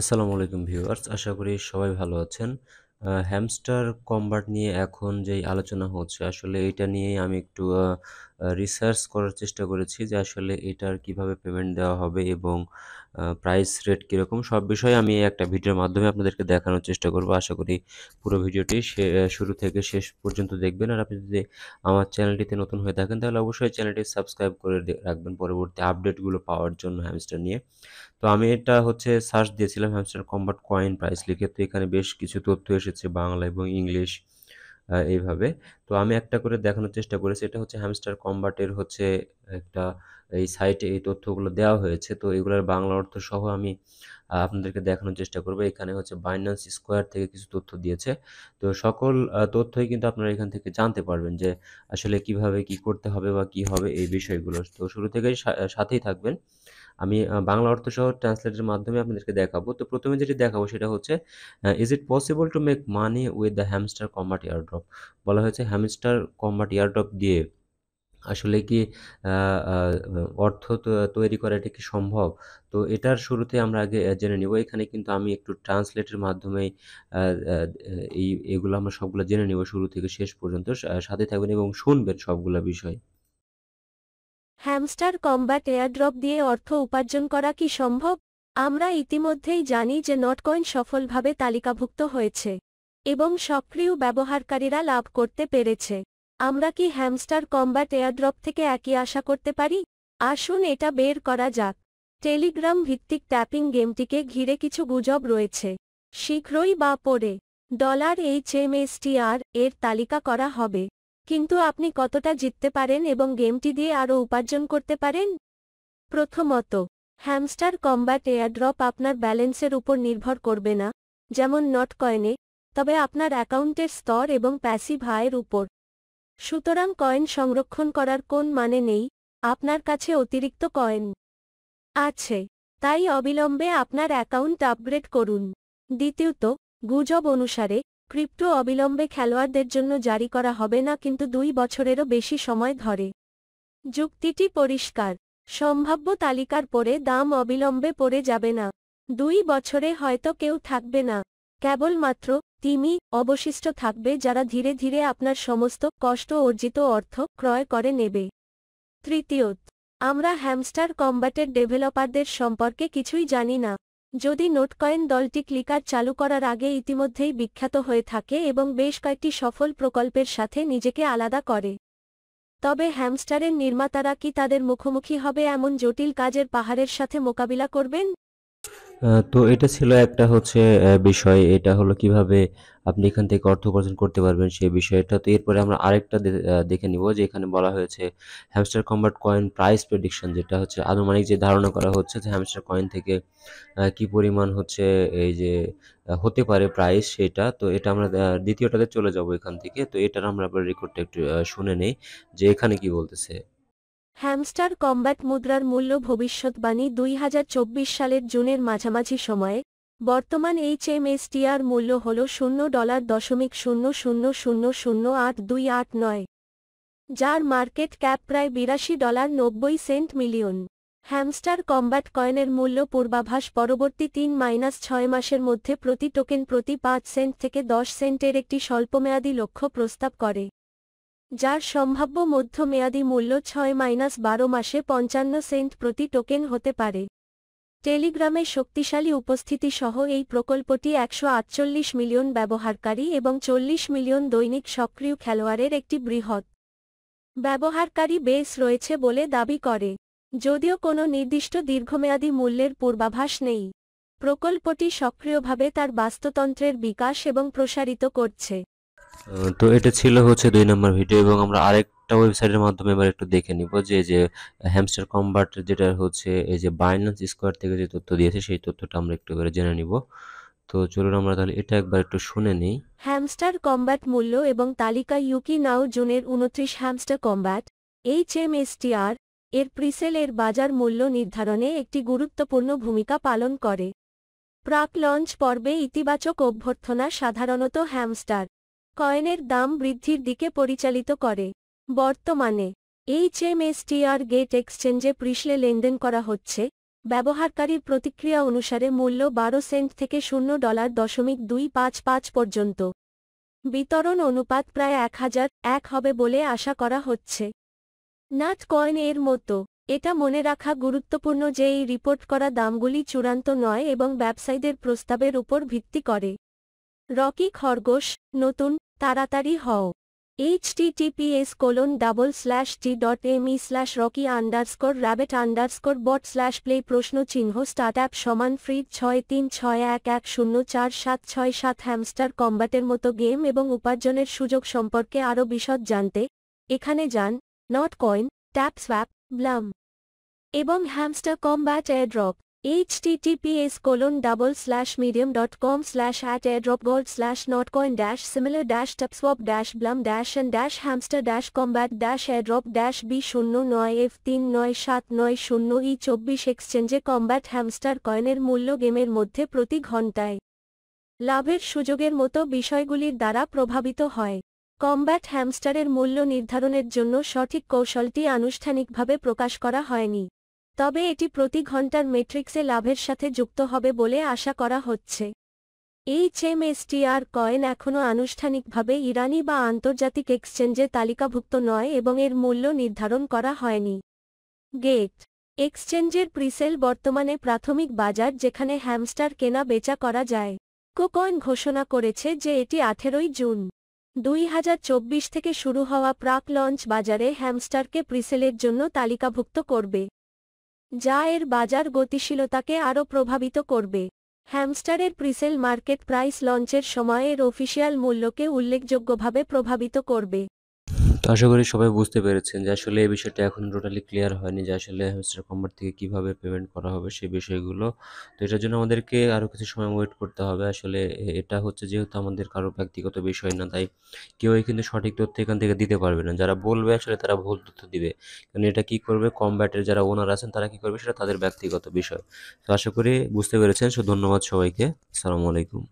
আসসালামু আলাইকুম ভিউয়ার্স আশা করি সবাই ভালো আছেন হ্যামস্টার কম্বার্ট নিয়ে এখন যেই আলোচনা হচ্ছে আসলে এটা নিয়ে আমি একটু রিসার্চ করার চেষ্টা করেছি যে আসলে এটার কিভাবে পেমেন্ট দেওয়া হবে এবং প্রাইস রেট কীরকম সব বিষয়ে আমি একটা ভিডিওর মাধ্যমে আপনাদেরকে দেখানোর চেষ্টা করব আশা করি পুরো ভিডিওটি শুরু থেকে শেষ পর্যন্ত দেখবেন আর আপনি যদি আমার চ্যানেলটিতে নতুন হয়ে থাকেন তাহলে অবশ্যই চ্যানেলটি সাবস্ক্রাইব করে রাখবেন পরবর্তী আপডেটগুলো পাওয়ার জন্য হ্যামস্টার নিয়ে তো আমি এটা হচ্ছে সার্চ দিয়েছিলাম হ্যামস্টার কম্বাট কয়েন প্রাইস লিখে তো এখানে বেশ কিছু তথ্য এসেছে বাংলা এবং ইংলিশ এইভাবে তো আমি একটা করে দেখানোর চেষ্টা করেছি এটা হচ্ছে হ্যামস্টার কম্বাটের হচ্ছে একটা এই সাইটে এই তথ্যগুলো দেওয়া হয়েছে তো এগুলোর বাংলা অর্থ সহ আমি আপনাদেরকে দেখানোর চেষ্টা করবো এখানে হচ্ছে বাইন্যান্স স্কোয়ার থেকে কিছু তথ্য দিয়েছে তো সকল তথ্যই কিন্তু আপনারা এখান থেকে জানতে পারবেন যে আসলে কিভাবে কি করতে হবে বা কি হবে এই বিষয়গুলো তো শুরু থেকেই সাথেই থাকবেন আমি বাংলা অর্থ সহ ট্রান্সলেটের মাধ্যমে আপনাদেরকে দেখাবো তো প্রথমে যেটি দেখাবো সেটা হচ্ছে is it possible to make money with the hamster combat airdrop বলা হয়েছে হ্যামস্টার কম্বাট এয়ারড্রপ দিয়ে আসলে কি অর্থ তৈরি করা এটা কি সম্ভব তো এটার শুরুতে আমরা আগে জেনে নিব এখানে কিন্তু আমি একটু ট্রান্সলেটের মাধ্যমে এই এগুলো আমরা সবগুলো জেনে নেব শুরু থেকে শেষ পর্যন্ত সাথে থাকবেন এবং শুনবেন সবগুলো বিষয় হ্যামস্টার কম্বাট এয়ারড্রপ দিয়ে অর্থ উপার্জন করা কি সম্ভব আমরা ইতিমধ্যেই জানি যে নটকয়েন সফলভাবে তালিকাভুক্ত হয়েছে এবং সক্রিয় ব্যবহারকারীরা লাভ করতে পেরেছে আমরা কি হ্যামস্টার কম্বাট এয়ারড্রপ থেকে একই আশা করতে পারি আসুন এটা বের করা যাক টেলিগ্রাম ভিত্তিক ট্যাপিং গেমটিকে ঘিরে কিছু গুজব রয়েছে শীঘ্রই বা পরে ডলার এইচ এম এর তালিকা করা হবে কিন্তু আপনি কতটা জিততে পারেন এবং গেমটি দিয়ে আরও উপার্জন করতে পারেন প্রথমত হ্যামস্টার কম্ব্যাট এয়ারড্রপ আপনার ব্যালেন্সের উপর নির্ভর করবে না যেমন নট কয়েনে তবে আপনার অ্যাকাউন্টের স্তর এবং প্যাসিভ আয়ের উপর সুতরাং কয়েন সংরক্ষণ করার কোন মানে নেই আপনার কাছে অতিরিক্ত কয়েন আছে তাই অবিলম্বে আপনার অ্যাকাউন্ট আপগ্রেড করুন দ্বিতীয়ত গুজব অনুসারে ক্রিপ্টো অবিলম্বে খেলোয়াড়দের জন্য জারি করা হবে না কিন্তু দুই বছরেরও বেশি সময় ধরে যুক্তিটি পরিষ্কার সম্ভাব্য তালিকার পরে দাম অবিলম্বে পড়ে যাবে না দুই বছরে হয়তো কেউ থাকবে না কেবলমাত্র তিমি অবশিষ্ট থাকবে যারা ধীরে ধীরে আপনার সমস্ত কষ্ট অর্জিত অর্থ ক্রয় করে নেবে তৃতীয়ত আমরা হ্যামস্টার কম্বাটের ডেভেলপারদের সম্পর্কে কিছুই জানি না যদি নোটকয়েন দলটি ক্লিকার চালু করার আগে ইতিমধ্যেই বিখ্যাত হয়ে থাকে এবং বেশ কয়েকটি সফল প্রকল্পের সাথে নিজেকে আলাদা করে তবে হ্যামস্টারের নির্মাতারা কি তাদের মুখোমুখি হবে এমন জটিল কাজের পাহাড়ের সাথে মোকাবিলা করবেন তো এটা ছিল একটা হচ্ছে বিষয় এটা হলো কিভাবে আপনি এখান থেকে অর্থ উপার্জন করতে পারবেন সেই বিষয়টা তো এরপরে আমরা আরেকটা দেখে নিব যে এখানে বলা হয়েছে hamster combat coin price prediction যেটা হচ্ছে আনুমানিক যে ধারণা করা হচ্ছে যে হ্যামস্টার কয়েন থেকে কি পরিমাণ হচ্ছে এই যে হতে পারে প্রাইস সেটা তো এটা আমরা দ্বিতীয়টাতে চলে যাব এখান থেকে তো এটার আমরা রেকর্ডটা একটু শুনে নেই যে এখানে কি বলতেছে হ্যামস্টার কম্ব্যাট মুদ্রার মূল্য ভবিষ্যৎবাণী দুই সালের জুনের মাঝামাঝি সময়ে বর্তমান এইচএমএসটিআর মূল্য হল শূন্য ডলার দশমিক শূন্য শূন্য শূন্য শূন্য আট দুই আট নয় যার মার্কেট ক্যাপ প্রায় বিরাশি ডলার নব্বই সেন্ট মিলিয়ন হ্যামস্টার কম্ব্যাট কয়েনের মূল্য পূর্বাভাস পরবর্তী তিন মাইনাস ছয় মাসের মধ্যে প্রতি টোকেন প্রতি পাঁচ সেন্ট থেকে দশ সেন্টের একটি স্বল্পমেয়াদী লক্ষ্য প্রস্তাব করে যার সম্ভাব্য মধ্যমেয়াদী মূল্য ছয় মাইনাস বারো মাসে পঞ্চান্ন সেন্ট প্রতি টোকেন হতে পারে টেলিগ্রামের শক্তিশালী উপস্থিতি সহ এই প্রকল্পটি একশো আটচল্লিশ মিলিয়ন ব্যবহারকারী এবং চল্লিশ মিলিয়ন দৈনিক সক্রিয় খেলোয়াড়ের একটি বৃহৎ ব্যবহারকারী বেস রয়েছে বলে দাবি করে যদিও কোনো নির্দিষ্ট দীর্ঘমেয়াদী মূল্যের পূর্বাভাস নেই প্রকল্পটি সক্রিয়ভাবে তার বাস্তুতন্ত্রের বিকাশ এবং প্রসারিত করছে তো এটা ছিল হচ্ছে দুই নম্বর ভিডিও এবং আমরা আরেকটা ওয়েবসাইটের মাধ্যমে এবার একটু দেখে নিব যে যে হ্যামস্টার কম্বার্ট যেটা হচ্ছে এই যে বাইন্যান্স স্কোয়ার থেকে যে তথ্য দিয়েছে সেই তথ্যটা আমরা একটু করে জেনে নিব তো চলুন আমরা তাহলে এটা একবার একটু শুনে নিই হ্যামস্টার কম্বাট মূল্য এবং তালিকা ইউকি নাও জুনের উনত্রিশ hamster combat H M S T R এর প্রিসেল এর বাজার মূল্য নির্ধারণে একটি গুরুত্বপূর্ণ ভূমিকা পালন করে প্রাক লঞ্চ পর্বে ইতিবাচক অভ্যর্থনা সাধারণত হ্যামস্টার কয়েনের দাম বৃদ্ধির দিকে পরিচালিত করে বর্তমানে এইচএমএসটিআর গেট এক্সচেঞ্জে প্রিসলে লেনদেন করা হচ্ছে ব্যবহারকারীর প্রতিক্রিয়া অনুসারে মূল্য বারো সেন্ট থেকে শূন্য ডলার দশমিক দুই পাঁচ পাঁচ পর্যন্ত বিতরণ অনুপাত প্রায় এক হাজার এক হবে বলে আশা করা হচ্ছে নাট কয়েন এর মতো এটা মনে রাখা গুরুত্বপূর্ণ যে এই রিপোর্ট করা দামগুলি চূড়ান্ত নয় এবং ব্যবসায়ীদের প্রস্তাবের উপর ভিত্তি করে রকি খরগোশ নতুন তাড়াতাড়ি হও https colon double slash t dot me slash Rocky underscore rabbit underscore bot slash play প্রশ্ন চিহ্ন স্টার্ট অ্যাপ সমান ফ্রি ছয় তিন ছয় এক এক শূন্য চার সাত ছয় সাত হ্যামস্টার কম্বাটের মতো গেম এবং উপার্জনের সুযোগ সম্পর্কে আরও বিশদ জানতে এখানে যান Notcoin tap swap Blum এবং hamster combat airdrop https colon double slash medium dot com slash at airdrop gold slash not coin dash similar dash tap swap dash blum dash and dash hamster dash combat dash airdrop dash b শূন্য no F তিন নয় সাত নয় শূন্য ই চব্বিশ এক্সচেঞ্জে combat hamster কয়েনের মূল্য গেমের মধ্যে প্রতি ঘন্টায় লাভের সুযোগের মতো বিষয়গুলির দ্বারা প্রভাবিত হয় কম্ব্যাট হ্যামস্টারের মূল্য নির্ধারণের জন্য সঠিক কৌশলটি আনুষ্ঠানিকভাবে প্রকাশ করা হয়নি তবে এটি প্রতি ঘন্টার মেট্রিক্সে লাভের সাথে যুক্ত হবে বলে আশা করা হচ্ছে এইচএমএসটিআর কয়েন এখনও আনুষ্ঠানিকভাবে ইরানি বা আন্তর্জাতিক এক্সচেঞ্জে তালিকাভুক্ত নয় এবং এর মূল্য নির্ধারণ করা হয়নি গেট এক্সচেঞ্জের প্রিসেল বর্তমানে প্রাথমিক বাজার যেখানে হ্যামস্টার কেনা বেচা করা যায় কোকয়েন ঘোষণা করেছে যে এটি আঠেরোই জুন দুই থেকে শুরু হওয়া প্রাক লঞ্চ বাজারে হ্যামস্টারকে প্রিসেলের জন্য তালিকাভুক্ত করবে যা এর বাজার গতিশীলতাকে আরও প্রভাবিত করবে হ্যামস্টারের প্রিসেল মার্কেট প্রাইস লঞ্চের সময় এর অফিসিয়াল মূল্যকে উল্লেখযোগ্যভাবে প্রভাবিত করবে তো আশা করি সবাই বুঝতে পেরেছেন যে আসলে এই বিষয়টা এখন টোটালি ক্লিয়ার হয়নি যে আসলে হোস্টার কোম্পানি থেকে কিভাবে পেমেন্ট করা হবে সেই বিষয়গুলো তো এটার জন্য আমাদেরকে আরও কিছু সময় ওয়েট করতে হবে আসলে এটা হচ্ছে যেহেতু আমাদের কারো ব্যক্তিগত বিষয় না তাই কেউই কিন্তু সঠিক তথ্য এখান থেকে দিতে পারবে না যারা বলবে আসলে তারা ভুল তথ্য দিবে কারণ এটা কি করবে ব্যাটের যারা ওনার আছেন তারা কি করবে সেটা তাদের ব্যক্তিগত বিষয় তো আশা করি বুঝতে পেরেছেন সো ধন্যবাদ সবাইকে আসসালামু আলাইকুম